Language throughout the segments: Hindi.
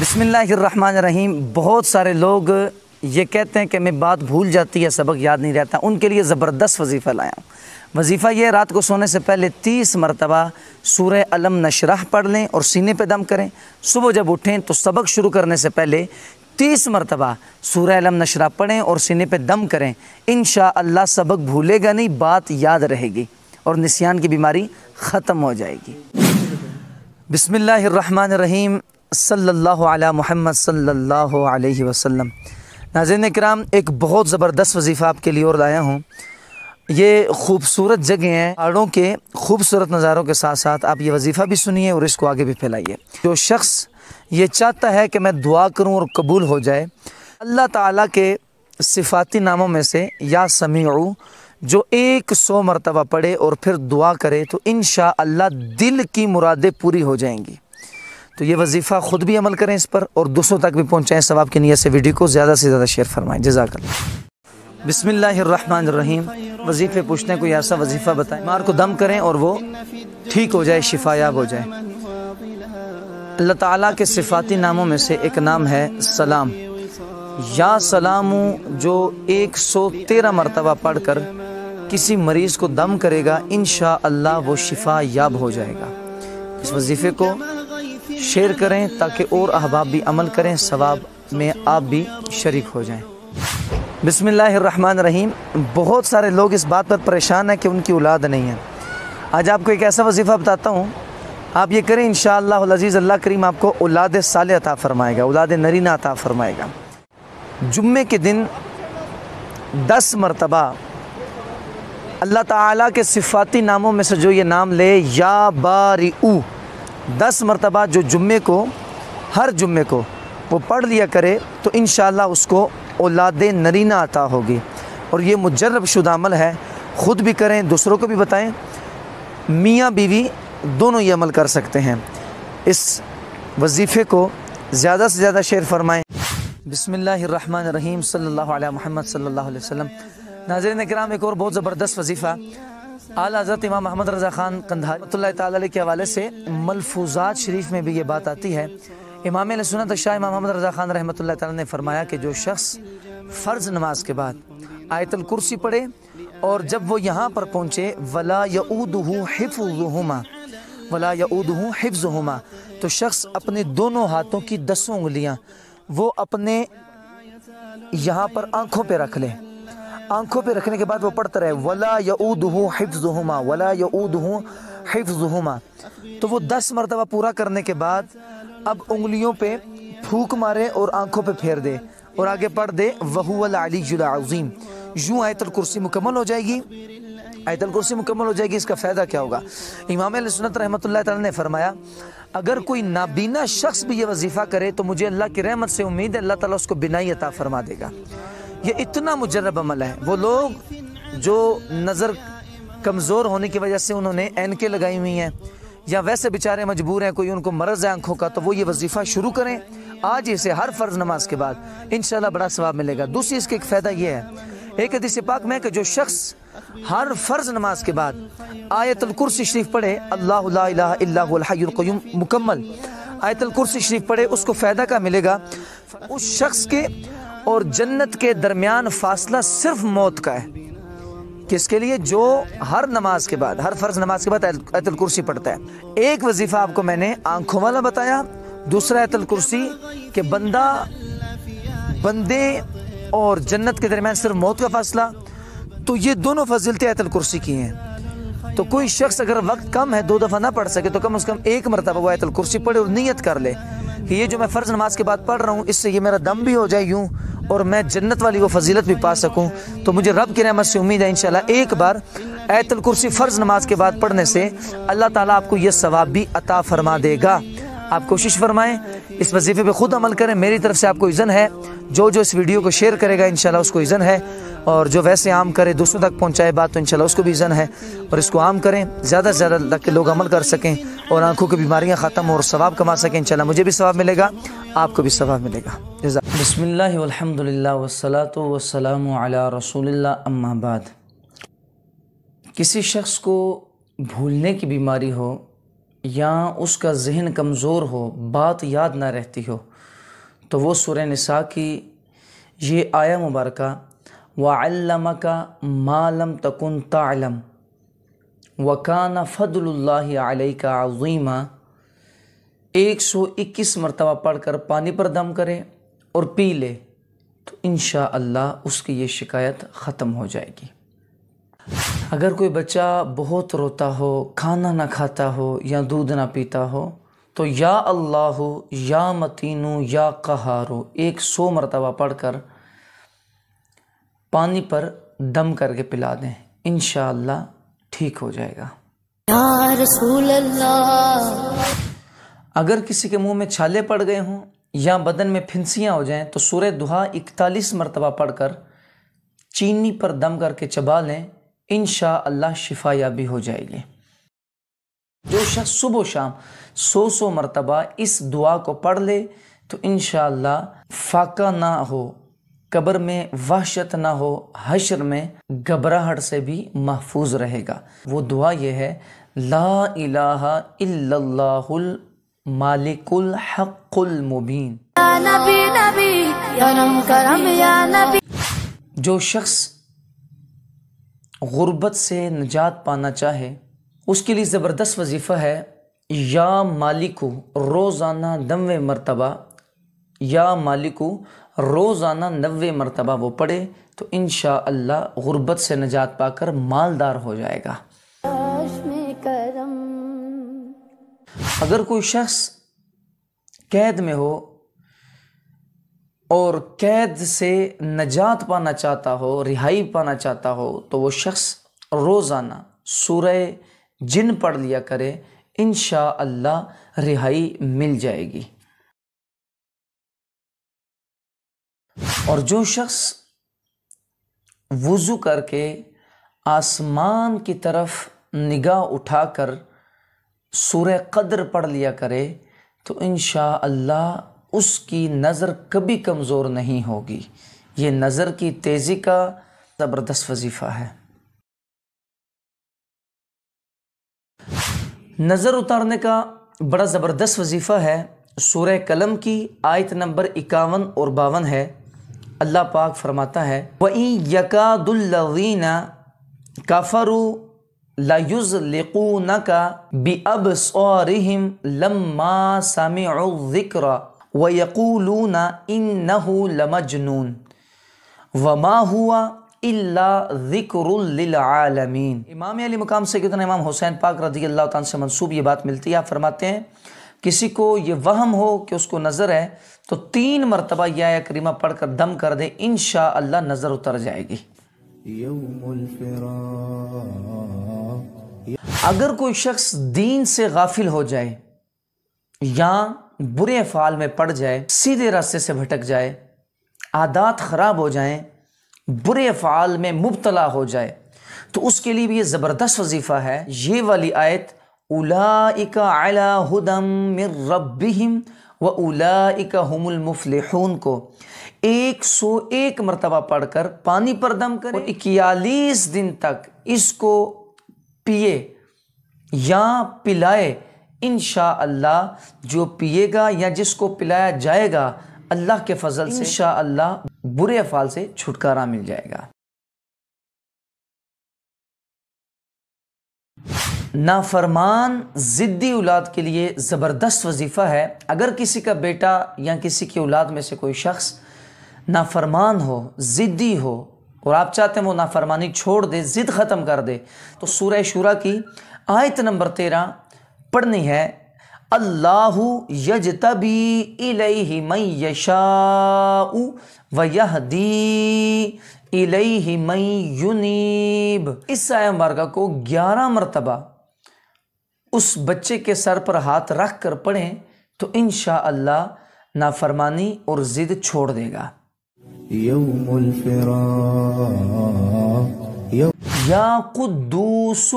बसमीम बहुत सारे लोग ये कहते हैं कि मैं बात भूल जाती है सबक याद नहीं रहता उनके लिए ज़बरदस्त वजीफ़ा लाया हूँ वजीफ़ा ये रात को सोने से पहले तीस मरतबा सूर अलम नशरह पढ़ लें और सीने पर दम करें सुबह जब उठें तो सबक शुरू करने से पहले तीस मरतबा सूर्य अलम नशरा पढ़ें और सीने पर दम करें इन अल्लाह सबक भूलेगा नहीं बात याद रहेगी और निसियान की बीमारी ख़त्म हो जाएगी बसमिल्लर रहीम सल्लल्लाहु अलैहि मोहम्मद सल्लल्लाहु अलैहि वसल्लम कराम एक बहुत ज़बरदस्त वजीफ़ा आपके लिए और लाया हूँ ये खूबसूरत जगह हैं पहाड़ों के खूबसूरत नज़ारों के साथ साथ आप ये वजीफ़ा भी सुनिए और इसको आगे भी फैलाइए जो शख्स ये चाहता है कि मैं दुआ करूँ और कबूल हो जाए अल्लाह ताला के सिफाती नामों में से या समी जो एक सौ मरतबा पढ़े और फिर दुआ करे तो इन अल्लाह दिल की मुरादें पूरी हो जाएंगी तो ये वजीफ़ा ख़ुद भी अमल करें इस पर और दूसरों तक भी पहुँचाएँ सवाब की नीयत से वीडियो को ज़्यादा से ज़्यादा शेयर फरमाएँ जजाक बिसमीम वजीफ़े पूछते हैं कोई ऐसा वजीफ़ा बताएं मार को दम करें और वो ठीक हो जाए शिफायाब हो जाए अल्लाह ताला के सिफाती नामों में से एक नाम है सलाम या सलाम जो एक सौ तेरह मरतबा पढ़ कर किसी मरीज़ को दम करेगा इन वो शिफा याब हो जाएगा इस वजीफ़े को शेयर करें ताकि और अहबाब भी अमल करें सवाब में आप भी शरीक हो जाएं रहीम बहुत सारे लोग इस बात पर परेशान हैं कि उनकी औलाद नहीं है आज आपको एक ऐसा वजीफ़ा बताता हूँ आप ये करें इन शज़ीज़ अल्लाह करीम आपको औलाद साल अता फ़रमाएगा औलाद नरीना अता फ़रमाएगा जुम्मे के दिन दस मरतबा अल्लाह ताला के सिफाती नामों में से जो ये नाम ले या बारी दस मरतबा जो जुम्मे को हर जुम्मे को वो पढ़ लिया करे तो इन उसको औलाद नरीना आता होगी और ये मुजरब शुदामल है ख़ुद भी करें दूसरों को भी बताएं मियाँ बीवी दोनों ये अमल कर सकते हैं इस वजीफ़े को ज़्यादा से ज़्यादा शेयर फरमाएँ बसमिल्लर रहीम सल्ला महमद सल्ला वसम ने कराम एक और बहुत ज़बरदस्त वजीफ़ा आला हजरत इमाम अहमद रजा खान कंधार के हवाले से मलफूजात शरीफ में भी ये बात आती है इमाम सुनत शाह इमाम अहमद रजा खान रहमत ने फरमाया कि जो शख्स फ़र्ज नमाज के बाद आयतल कुर्सी पढ़े और जब वो यहाँ पर पहुँचे वला यूदहू वला यूदहू तो शख्स अपने दोनों हाथों की दसों उंगलियाँ वो अपने यहाँ पर आँखों पर रख लें आंखों पे रखने के बाद वो पढ़ता रहे वला यऊद हूँ हिफ्ज हुमा वला यऊद हूँ हिफ्ज हुमा तो वो दस मरतबा पूरा करने के बाद अब उंगलियों पे फूक मारे और आंखों पे फेर दे और आगे पढ़ दे वहूल अलीम यूँ आयतल कुर्सी मुकम्मल हो जाएगी आयतल कुर्सी मुकम्मल हो जाएगी इसका फ़ायदा क्या होगा इमाम सुनत रहमत ने फरमाया अगर कोई नाबीना शख्स भी ये वजीफ़ा करे तो मुझे अल्लाह की रहमत से उम्मीद है अल्लाह ताला उसको बिनाई अता फरमा देगा ये इतना मुजरब अमल है वो लोग जो नज़र कमज़ोर होने की वजह से उन्होंने एनके लगाई हुई हैं या वैसे बेचारे मजबूर हैं कोई उनको मर्ज़ है आंखों का तो वो ये वजीफ़ा शुरू करें आज इसे हर फ़र्ज़ नमाज के बाद इन बड़ा स्वाब मिलेगा दूसरी इसका एक फ़ायदा ये है एक हदीस पाक में कि जो शख्स हर फ़र्ज़ नमाज के बाद आयतल कुर्सी शरीफ पढ़े अल्लाम मुकम्मल आयतल कुर्सी शरीफ पढ़े उसको फ़ायदा का मिलेगा उस शख्स के और जन्नत के दरमियान फासला सिर्फ मौत का है किसके लिए जो हर नमाज के बाद हर फर्ज नमाज के बाद अतल कुर्सी पढ़ता है एक वजीफा आपको मैंने आंखों वाला बताया दूसरा अतल कुर्सी के बंदा बंदे और जन्नत के दरमियान सिर्फ मौत का फासला तो ये दोनों फजीलतें अतल कुर्सी की हैं तो कोई शख्स अगर वक्त कम है दो दफ़ा ना पढ़ सके तो कम अज़ कम एक मरतबा वह अतल कुर्सी पढ़े और नीयत कर ले कि ये जो मैं फ़र्ज़ नमाज के बाद पढ़ रहा हूँ इससे ये मेरा दम भी हो जाए यूं और मैं जन्नत वाली वो फजीलत भी पा सकूं तो मुझे रब की रहमत से उम्मीद है इन एक बार ऐतल कुर्सी फ़र्ज़ नमाज के बाद पढ़ने से अल्लाह ताला आपको यह सवाब भी अता फरमा देगा आप कोशिश फरमाएं इस वजीफे पे खुद अमल करें मेरी तरफ से आपको इज़न है जो जो इस वीडियो को शेयर करेगा इन उसको इज़न है और जो वैसे आम करे दूसरों तक पहुँचाए बात तो इन उसको भी इज़न है और इसको आम करें ज़्यादा से ज़्यादा के लोग अमल कर सकें और आँखों की बीमारियाँ ख़त्म हो और स्वाब कमा सकें इंशाल्लाह मुझे भी स्वाब मिलेगा आपको भी स्वाब मिलेगा बसमिल्लर वसलात वसलाम रसूल अम्माबाद किसी शख्स को भूलने की बीमारी हो या उसका जहन कमज़ोर हो बात याद ना रहती हो तो वो सुर नसा की ये आया मुबारका का मालम तकुन तलम वकान फ़दल आलई का अज़ीमा एक सौ इक्कीस मरतबा पढ़ कर पानी पर दम करे और पी ले तो इन अल्लाह उसकी ये शिकायत ख़त्म हो जाएगी अगर कोई बच्चा बहुत रोता हो खाना ना खाता हो या दूध ना पीता हो तो या अल्लाह या मतीनू या कहारो एक सौ मरतबा पढ़ कर पानी पर दम करके पिला दें इन ठीक हो जाएगा अगर किसी के मुंह में छाले पड़ गए हों या बदन में फिंसियाँ हो जाएं तो सूर्य दुहा इकतालीस मरतबा पढ़कर चीनी पर दम करके चबा लें इन अल्लाह शिफा याबी हो जाएगी जो शख्स सुबह शाम सौ सौ मरतबा इस दुआ को पढ़ ले तो इन फाका ना हो कब्र में वहशत ना हो हशर में घबराहट से भी महफूज रहेगा वो दुआ यह है ला इलाहा इल्लल्लाहुल मालिकुल हक्कुल मुबीन जो शख्स गुर्बत से निजात पाना चाहे उसके लिए ज़बरदस्त वजीफ़ा है या मालिको रोज़ाना दमवे मरतबा या मालिको रोज़ाना नबे मरतबा वो पढ़े तो इन अल्लाह गुरबत से निजात पाकर मालदार हो जाएगा अगर कोई शख्स कैद में हो और कैद से नजात पाना चाहता हो रिहाई पाना चाहता हो तो वो शख्स रोज़ाना सूरह जिन पढ़ लिया करे इन अल्लाह रिहाई मिल जाएगी और जो शख्स वज़ू करके आसमान की तरफ निगाह उठाकर कर कद्र पढ़ लिया करे तो इन अल्लाह उसकी नज़र कभी कमज़ोर नहीं होगी ये नज़र की तेज़ी का ज़बरदस्त वजीफ़ा है नज़र उतारने का बड़ा ज़बरदस्त वजीफ़ा है सूर्य कलम की आयत नंबर इक्यावन और बावन है अल्लाह पाक फरमाता है वहीं यकादुल्लवीना काफरू लायुज लिकून का बि अब सौरहिम लम्मा सामिक्र व यकूलूना इन नहू लमजनून वमा हुआ ज़िक्रमिन इमाम अली मकाम से कितना इमाम हुसैन पाक रजी अल्लाह तन से मनसूब ये बात मिलती है आप फरमाते हैं किसी को ये वहम हो कि उसको नज़र है तो तीन मरतबा या करीमा पढ़कर दम कर दे इन अल्लाह नज़र उतर जाएगी अगर कोई शख्स दीन से गाफिल हो जाए या बुरे फाल में पड़ जाए सीधे रास्ते से भटक जाए आदात ख़राब हो जाए बुरे फाल में मुबतला हो जाए तो उसके लिए भी ये ज़बरदस्त वजीफ़ा है ये वाली आयत इका अला हुदम रबिम व उलाइका हमुल मुफलिहून को एक सौ एक मरतबा पढ़ कर पानी पर दम कर इक्यालीस दिन तक इसको पिए या पिलाए इन अल्लाह जो पिएगा या जिसको पिलाया जाएगा अल्लाह के फजल से शाह अल्लाह बुरे अफ़ाल से छुटकारा मिल जाएगा नाफरमान ज़िद्दी औलाद के लिए ज़बरदस्त वजीफ़ा है अगर किसी का बेटा या किसी की औलाद में से कोई शख्स नाफरमान हो ज़िद्दी हो और आप चाहते हैं वो नाफरमानी छोड़ दे ज़िद ख़त्म कर दे तो सूर्य शुरा की आयत नंबर तेरह पढ़नी है अल्लाह यज तबी इलही मई व वह दी इलही मई युनीब इस आय मुबारक को ग्यारह मरतबा उस बच्चे के सर पर हाथ रख कर पढ़ें तो इन अल्लाह नाफरमानी और ज़िद छोड़ देगा या कुद्दूस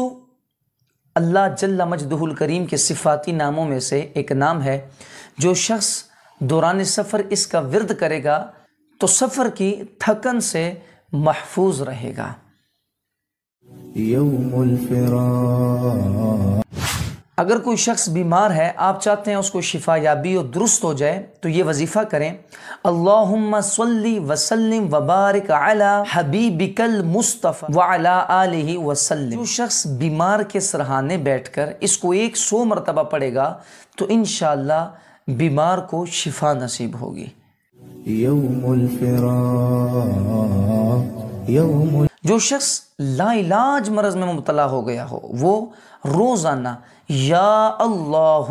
अल्लाह जल्ला मजदहुल करीम के सिफाती नामों में से एक नाम है जो शख्स दौरान सफ़र इसका विरद करेगा तो सफ़र की थकन से महफूज रहेगा अगर कोई शख्स बीमार है आप चाहते हैं उसको शिफा याबी और दुरुस्त हो जाए तो ये वजीफ़ा करें अल्लाहुम्मा सल्ली वसल्लिम वबारक अला हबीबिकल मुस्तफ़ा वाला अला वसल्लिम जो शख्स बीमार के सरहाने बैठकर इसको एक सौ मरतबा पड़ेगा तो इन बीमार को शिफा नसीब होगी जो शख्स लाइलाज मरज़ में मुबतला हो गया हो वो रोज़ाना या अल्लाह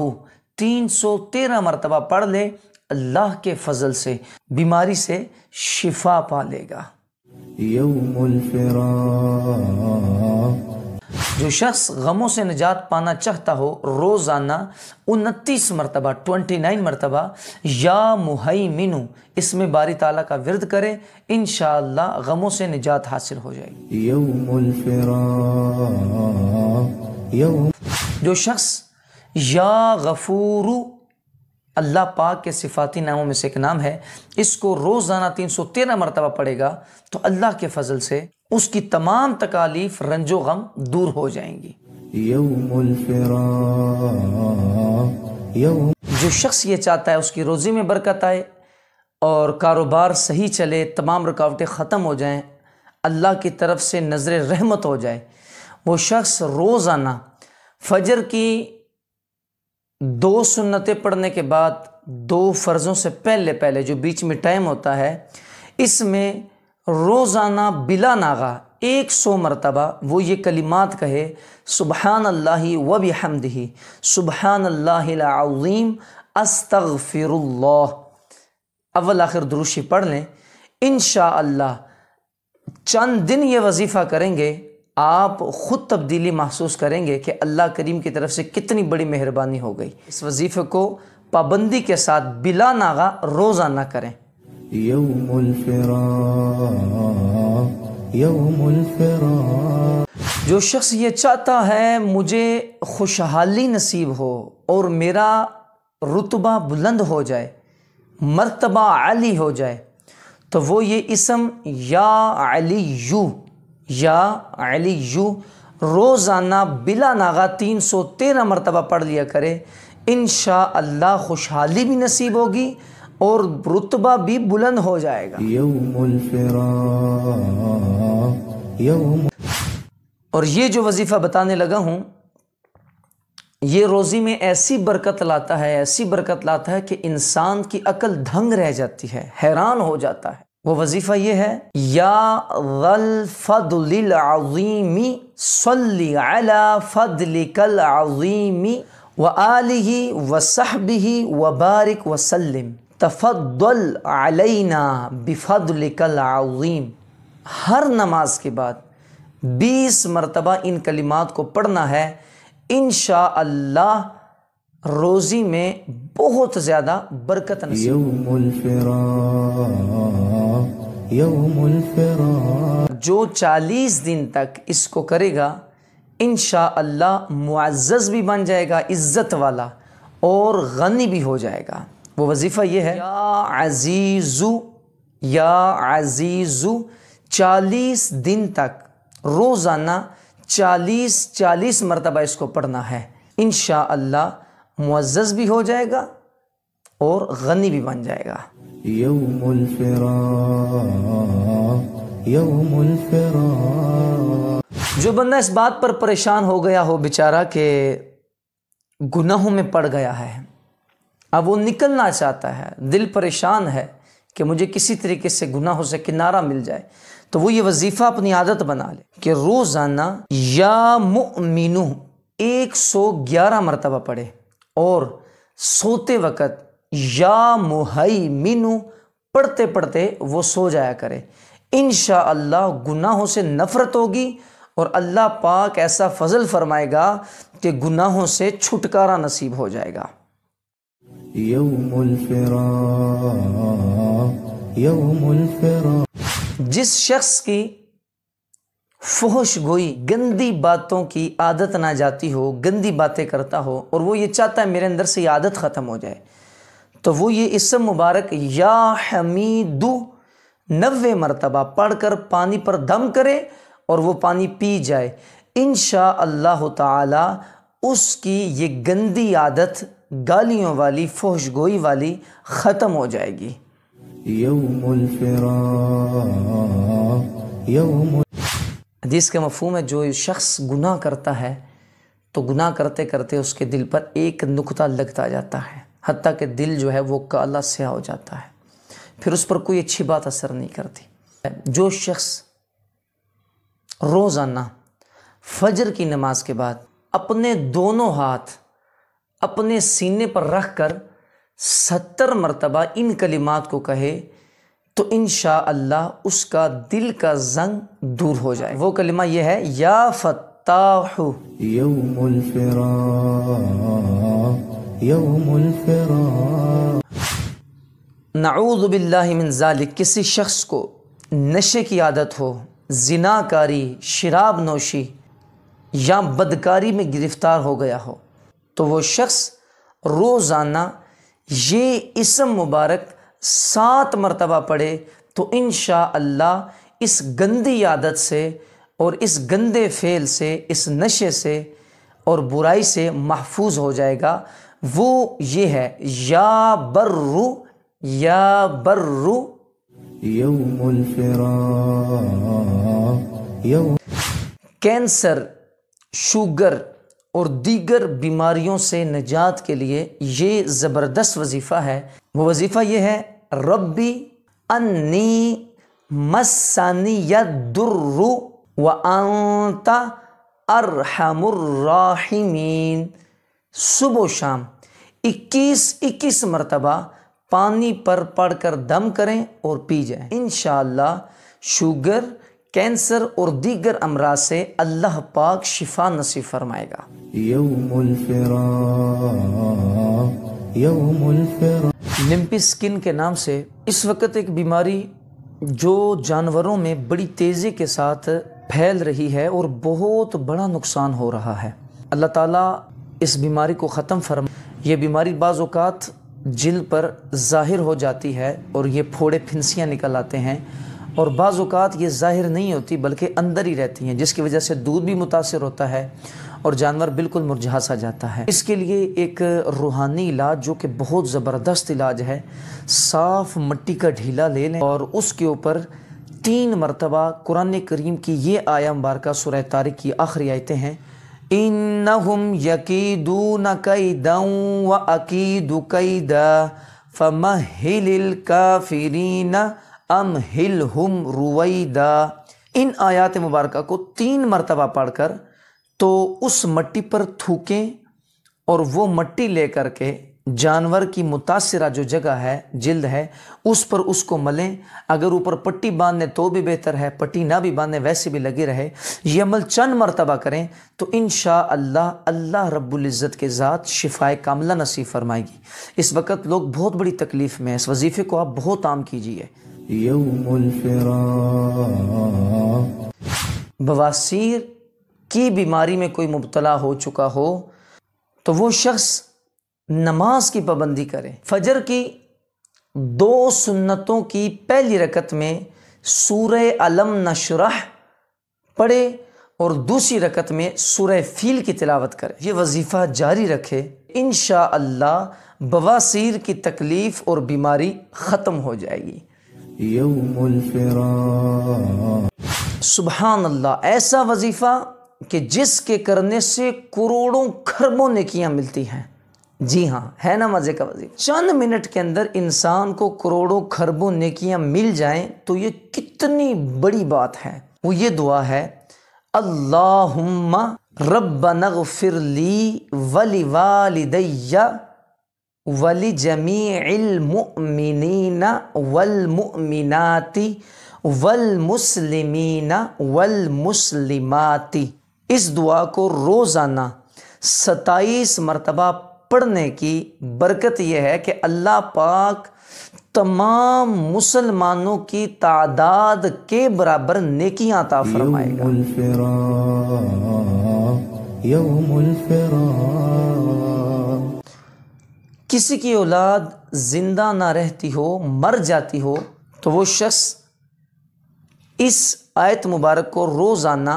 तीन सौ तेरह मरतबा पढ़ ले अल्लाह के फजल से बीमारी से शिफा पा लेगा जो शख्स गमों से निजात पाना चाहता हो रोज़ाना उनतीस मरतबा ट्वेंटी नाइन मरतबा या मुहई मीनू इसमें बारी ताला का विरद करे इन गमों से निजात हासिल हो जाएगी जो शख्स या गफूर अल्लाह पाक के सिफाती नामों में से एक नाम है इसको रोज़ाना तीन सौ तेरह मरतबा पड़ेगा तो अल्लाह के फजल से उसकी तमाम तकालीफ रंजो गम दूर हो जाएंगी जो शख्स ये चाहता है उसकी रोज़ी में बरकत आए और कारोबार सही चले तमाम रुकावटें ख़त्म हो जाएं अल्लाह की तरफ से नज़र रहमत हो जाए वो शख्स रोज़ाना फजर की दो सुन्नतें पढ़ने के बाद दो फ़र्ज़ों से पहले पहले जो बीच में टाइम होता है इसमें रोज़ाना बिला नागा एक सौ मरतबा वो ये कलिमात कहे सुबहान अल्लाह व भी हमदही सुबहान अल्लाम अस्तफ़िरल्ला अव्वल आखिर दुरुशी पढ़ लें इन शाह चंद दिन ये वजीफ़ा करेंगे आप ख़ुद तब्दीली महसूस करेंगे कि अल्लाह करीम की तरफ से कितनी बड़ी मेहरबानी हो गई इस वजीफ़े को पाबंदी के साथ बिला नागा रोज़ाना करें जो शख्स ये चाहता है मुझे खुशहाली नसीब हो और मेरा रुतबा बुलंद हो जाए मरतबा अली हो जाए तो वो ये इसम या अली यू या अली यू रोज़ाना बिला नागा तीन सौ तेरह मरतबा पढ़ लिया करें इन अल्लाह खुशहाली भी नसीब होगी और रुतबा भी बुलंद हो जाएगा और ये जो वजीफ़ा बताने लगा हूँ ये रोज़ी में ऐसी बरकत लाता है ऐसी बरकत लाता है कि इंसान की अकल धंग रह जाती है हैरान हो जाता है वो वजीफ़ा ये है याफ़लफ़लमी सल्लीमी व आलि वसहबी व बारिक वसलम तफ़लना बफ़लकलम हर नमाज के बाद बीस मरतबा इन कलिमात को पढ़ना है इन रोज़ी में बहुत ज़्यादा बरकत नसीब जो चालीस दिन तक इसको करेगा इन मुआज़ भी बन जाएगा इज़्ज़त वाला और गनी भी हो जाएगा वो वजीफ़ा ये है या अजीज़ु या अजीज़ु चालीस दिन तक रोज़ाना चालीस चालीस मरतबा इसको पढ़ना है इन मुआज़ भी हो जाएगा और गनी भी बन जाएगा يوم الفراق यौम जो बंदा इस बात पर परेशान हो गया हो बेचारा के गुनाहों में पड़ गया है अब वो निकलना चाहता है दिल परेशान है कि मुझे किसी तरीके से गुनाहों से किनारा मिल जाए तो वो ये वजीफ़ा अपनी आदत बना ले कि रोज़ाना या मुमिनू 111 मरतबा पढ़े और सोते वक़्त या मुहई मीनू पढ़ते पढ़ते वो सो जाया करे इन अल्लाह गुनाहों से नफ़रत होगी और अल्लाह पाक ऐसा फजल फरमाएगा कि गुनाहों से छुटकारा नसीब हो जाएगा जिस शख्स की फोश गोई गंदी बातों की आदत ना जाती हो गंदी बातें करता हो और वो ये चाहता है मेरे अंदर से आदत ख़त्म हो जाए तो वो ये इसम मुबारक या हमीदु नवे मरतबा पढ़ कर पानी पर दम करे और वो पानी पी जाए इन अल्लाह ताला उसकी ये गंदी आदत गालियों वाली फोश गोई वाली ख़त्म हो जाएगी हदीस का मफहम है जो शख्स गुनाह करता है तो गुनाह करते करते उसके दिल पर एक नुकता लगता जाता है हती कि दिल जो है वो काला स्या हो जाता है फिर उस पर कोई अच्छी बात असर नहीं करती जो शख्स रोज़ाना फजर की नमाज के बाद अपने दोनों हाथ अपने सीने पर रख कर सत्तर मरतबा इन कलिमात को कहे तो इन अल्लाह उसका दिल का जंग दूर हो जाए वो कलिमा यह है या फता नाउज़बिल्लिनज़ालिक किसी शख्स को नशे की आदत हो जिनाकारी शराब नोशी या बदकारी में गिरफ़्तार हो गया हो तो वो शख्स रोज़ाना ये इसम मुबारक सात मरतबा पढ़े तो इन अल्लाह इस गंदी आदत से और इस गंदे फेल से इस नशे से और बुराई से महफूज हो जाएगा वो ये है या बर्रु या बर्रु कैंसर शुगर और दीगर बीमारियों से निजात के लिए ये ज़बरदस्त वजीफ़ा है वो वजीफ़ा ये है रब्बी अन्नी मसानी या दुर्रु व आंता अरहमुर्राहिमीन सुबह शाम इक्कीस इक्कीस मरतबा पानी पर पड़ कर दम करें और पी जाएँ इन शुगर कैंसर और दीगर अमराज से अल्लाह पाक शिफा नसीब फरमाएगा निम्पी स्किन के नाम से इस वक्त एक बीमारी जो जानवरों में बड़ी तेज़ी के साथ फैल रही है और बहुत बड़ा नुकसान हो रहा है अल्लाह ताला इस बीमारी को ख़त्म फरमा ये बीमारी बाज़ात जिल पर ज़ाहिर हो जाती है और ये फोड़े फिंसियाँ निकल आते हैं और बाज़ात ये ज़ाहिर नहीं होती बल्कि अंदर ही रहती हैं जिसकी वजह से दूध भी मुतासर होता है और जानवर बिल्कुल मुरझासा जाता है इसके लिए एक रूहानी इलाज जो कि बहुत ज़बरदस्त इलाज है साफ़ मिट्टी का ढीला ले लें और उसके ऊपर तीन मरतबा कुरान करीम की ये आया मुबारक सुरह तारिक की आखिरी आयतें हैं इन्नहुम यकीदून कैदं व अकीदु कैदा फमहिलिल काफिरीन अमहिलहुम रुवैदा इन आयात मुबारक को तीन मरतबा पढ़कर तो उस मट्टी पर थूकें और वो मट्टी लेकर के जानवर की मुतासरा जो जगह है जिल्द है उस पर उसको मलें अगर ऊपर पट्टी बांधने तो भी बेहतर है पट्टी ना भी बांधने वैसे भी लगे रहे ये अमल चंद मरतबा करें तो इन अल्लाह अल्लाह रब्ज़त के ज़ात शिफाए कामला नसीब फरमाएगी इस वक्त लोग बहुत बड़ी तकलीफ़ में इस वजीफ़े को आप बहुत आम कीजिए बवासीर की बीमारी में कोई मुबतला हो चुका हो तो वो शख्स नमाज की पाबंदी करें फजर की दो सुन्नतों की पहली रकत में सूर अलम नशरह पढ़े और दूसरी रकत में सूर फील की तिलावत करें ये वजीफ़ा जारी रखे इन शाह बवासीर की तकलीफ़ और बीमारी ख़त्म हो जाएगी सुबहान अल्लाह ऐसा वजीफ़ा कि जिसके करने से करोड़ों खरबों नेकियां मिलती हैं जी हाँ है ना मज़े का वजीर चंद मिनट के अंदर इंसान को करोड़ों खरबों नेकियां मिल जाएं तो ये कितनी बड़ी बात है वो ये दुआ है अल्लाह रब नगफिर ली वली वालदैया वली जमीमिन वलमिनती वलमुसलिमिन वलमुसलिमाती इस दुआ को रोज़ाना सताईस मरतबा पढ़ने की बरकत यह है कि अल्लाह पाक तमाम मुसलमानों की तादाद के बराबर नेकियां अता फरमाएगा किसी की औलाद जिंदा ना रहती हो मर जाती हो तो वो शख्स इस आयत मुबारक को रोज़ाना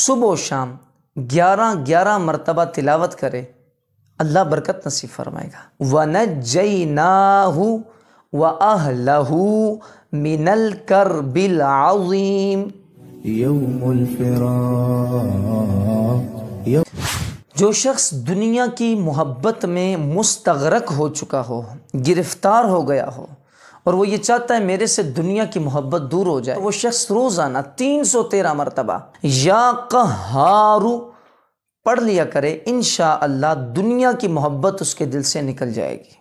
सुबह शाम ग्यारह ग्यारह मरतबा तिलावत करे अल्लाह बरकत नसीब फरमाएगा व न जई ना व लहू मिनल कर बिल आज़ीम जो शख्स दुनिया की मोहब्बत में मुस्तरक हो चुका हो गिरफ्तार हो गया हो और वो ये चाहता है मेरे से दुनिया की मोहब्बत दूर हो जाए तो वो शख्स रोज़ाना तीन सौ तेरह मरतबा या कहारू पढ़ लिया करे इन अल्लाह दुनिया की मोहब्बत उसके दिल से निकल जाएगी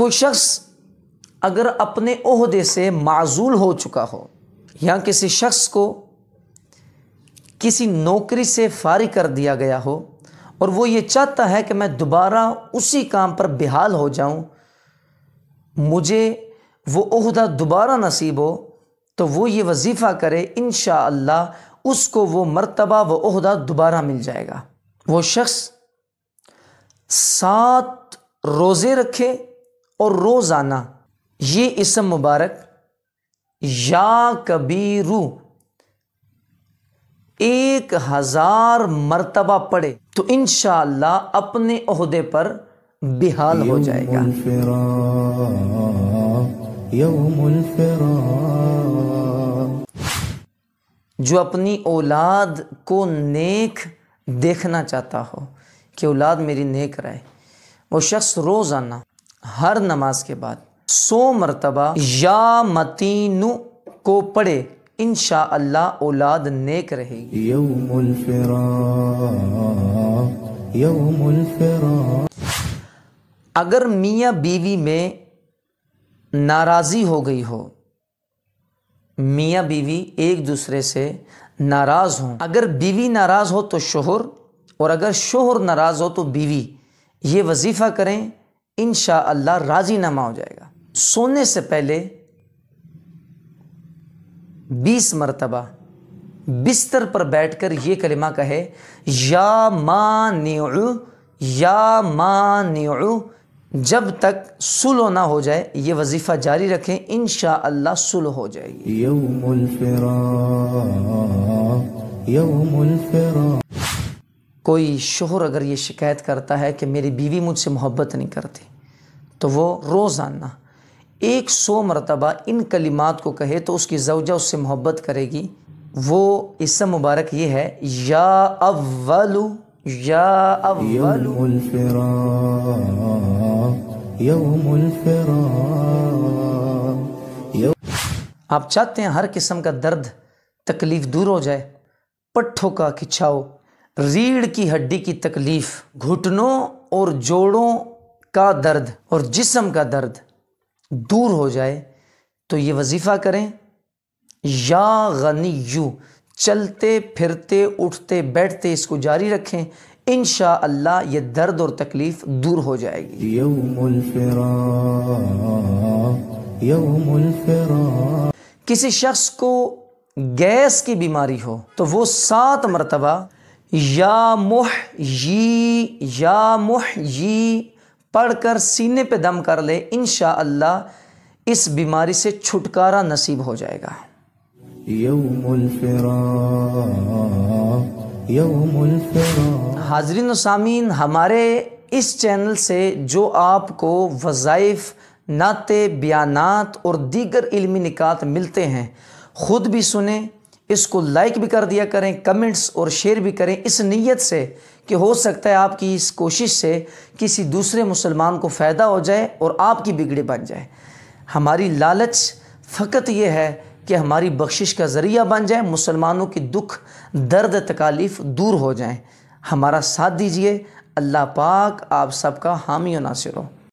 कोई शख्स अगर अपने अहदे से माजूल हो चुका हो या किसी शख्स को किसी नौकरी से फारि कर दिया गया हो और वो ये चाहता है कि मैं दोबारा उसी काम पर बेहाल हो जाऊं मुझे वो अहदा दोबारा नसीब हो तो वो ये वजीफ़ा करे इन उसको वो मरतबा व अहदा दोबारा मिल जाएगा वो शख्स सात रोज़े रखे और रोज़ाना ये इसम मुबारक या कबीरू एक हज़ार मरतबा पढ़े तो इन अपने अहदे पर बेहाल हो जाएगा यौम जो अपनी औलाद को नेक देखना चाहता हो कि औलाद मेरी नेक रहे वो शख्स रोज़ाना हर नमाज के बाद सौ मरतबा या मतीन को पढ़े इन अल्लाह औलाद नेक रहेगी अगर मियाँ बीवी में नाराज़ी हो गई हो मियाँ बीवी एक दूसरे से नाराज़ हों अगर बीवी नाराज़ हो तो शोहर और अगर शोहर नाराज़ हो तो बीवी ये वजीफ़ा करें इन राजी राजीनामा हो जाएगा सोने से पहले बीस मरतबा बिस्तर पर बैठ कर ये कलिमा कहे या मान्यु या नियु जब तक सुलह ना हो जाए ये वजीफ़ा जारी रखें इन अल्लाह सुलह हो जाएगी कोई शोहर अगर ये शिकायत करता है कि मेरी बीवी मुझसे मोहब्बत नहीं करती तो वो रोज़ाना एक सौ मरतबा इन कलिमात को कहे तो उसकी जवजा उससे मोहब्बत करेगी वो इस मुबारक ये है या अवलू या अवलू यौम आप चाहते हैं हर किस्म का दर्द तकलीफ दूर हो जाए पट्ठों का खिंचाओ रीढ़ की हड्डी की तकलीफ घुटनों और जोड़ों का दर्द और जिसम का दर्द दूर हो जाए तो ये वजीफ़ा करें या गनी यू चलते फिरते उठते बैठते इसको जारी रखें इन अल्लाह ये दर्द और तकलीफ दूर हो जाएगी किसी शख्स को गैस की बीमारी हो तो वो सात मरतबा या मुह या मुह पढ़कर सीने पे दम कर ले इन अल्लाह इस बीमारी से छुटकारा नसीब हो जाएगा हाजरीन सामीन हमारे इस चैनल से जो आपको वज़ाइफ़ नाते बयानात और दीगर इल्मी निकात मिलते हैं ख़ुद भी सुने इसको लाइक भी कर दिया करें कमेंट्स और शेयर भी करें इस नीयत से कि हो सकता है आपकी इस कोशिश से किसी दूसरे मुसलमान को फ़ायदा हो जाए और आपकी बिगड़ी बन जाए हमारी लालच फ़कत ये है कि हमारी बख्शिश का ज़रिया बन जाए मुसलमानों की दुख दर्द तकालीफ दूर हो जाए हमारा साथ दीजिए अल्लाह पाक आप सबका हामी नासिर हो